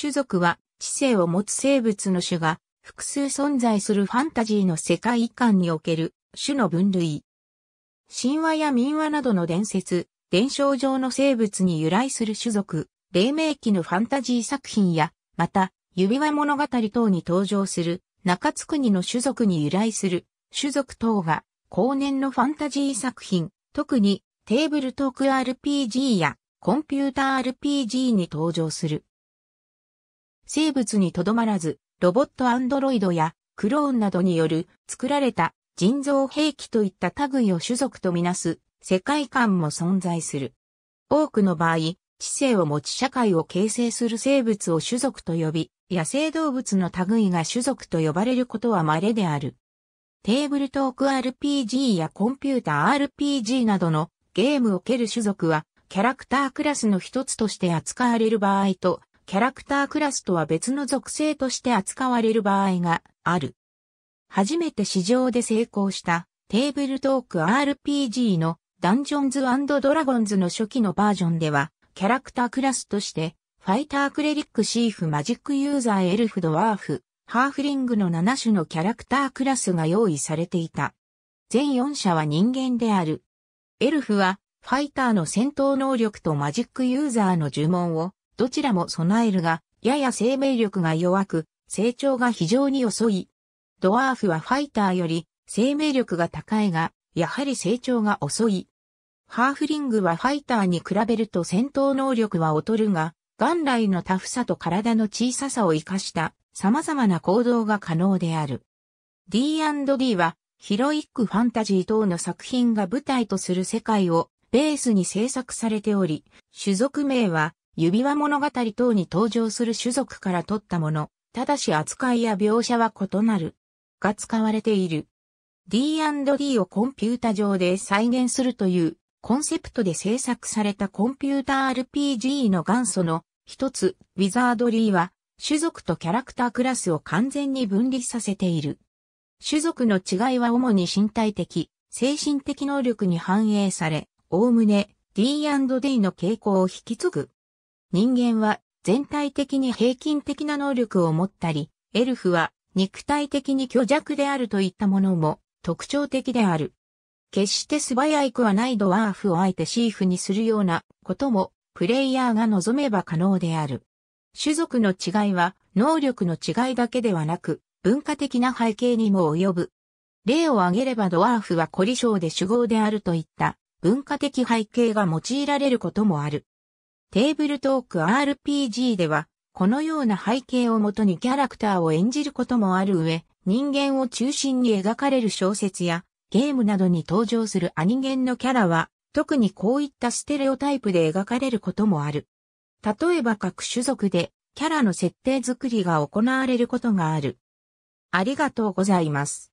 種族は知性を持つ生物の種が複数存在するファンタジーの世界観における種の分類。神話や民話などの伝説、伝承上の生物に由来する種族、黎明期のファンタジー作品や、また、指輪物語等に登場する中津国の種族に由来する種族等が後年のファンタジー作品、特にテーブルトーク RPG やコンピュータ RPG に登場する。生物にとどまらず、ロボットアンドロイドやクローンなどによる作られた人造兵器といった類を種族とみなす世界観も存在する。多くの場合、知性を持ち社会を形成する生物を種族と呼び、野生動物の類が種族と呼ばれることは稀である。テーブルトーク RPG やコンピュータ RPG などのゲームを蹴る種族はキャラクタークラスの一つとして扱われる場合とキャラクタークラスとは別の属性として扱われる場合がある。初めて市場で成功したテーブルトーク RPG のダンジョンズドラゴンズの初期のバージョンでは、キャラクタークラスとして、ファイタークレリックシーフマジックユーザーエルフドワーフ、ハーフリングの7種のキャラクタークラスが用意されていた。全4社は人間である。エルフは、ファイターの戦闘能力とマジックユーザーの呪文をどちらも備えるが、やや生命力が弱く、成長が非常に遅い。ドワーフはファイターより生命力が高いが、やはり成長が遅い。ハーフリングはファイターに比べると戦闘能力は劣るが、元来のタフさと体の小ささを活かした様々な行動が可能である。D&D はヒロイックファンタジー等の作品が舞台とする世界をベースに制作されており、種族名は指輪物語等に登場する種族から取ったもの、ただし扱いや描写は異なる、が使われている。D&D をコンピュータ上で再現するというコンセプトで制作されたコンピュータ RPG の元祖の一つ、ウィザードリーは、種族とキャラクタークラスを完全に分離させている。種族の違いは主に身体的、精神的能力に反映され、おおむね D&D の傾向を引き継ぐ。人間は全体的に平均的な能力を持ったり、エルフは肉体的に虚弱であるといったものも特徴的である。決して素早くはないドワーフをあえてシーフにするようなこともプレイヤーが望めば可能である。種族の違いは能力の違いだけではなく文化的な背景にも及ぶ。例を挙げればドワーフは凝り性で主語であるといった文化的背景が用いられることもある。テーブルトーク RPG では、このような背景をもとにキャラクターを演じることもある上、人間を中心に描かれる小説やゲームなどに登場するアニゲンのキャラは、特にこういったステレオタイプで描かれることもある。例えば各種族でキャラの設定作りが行われることがある。ありがとうございます。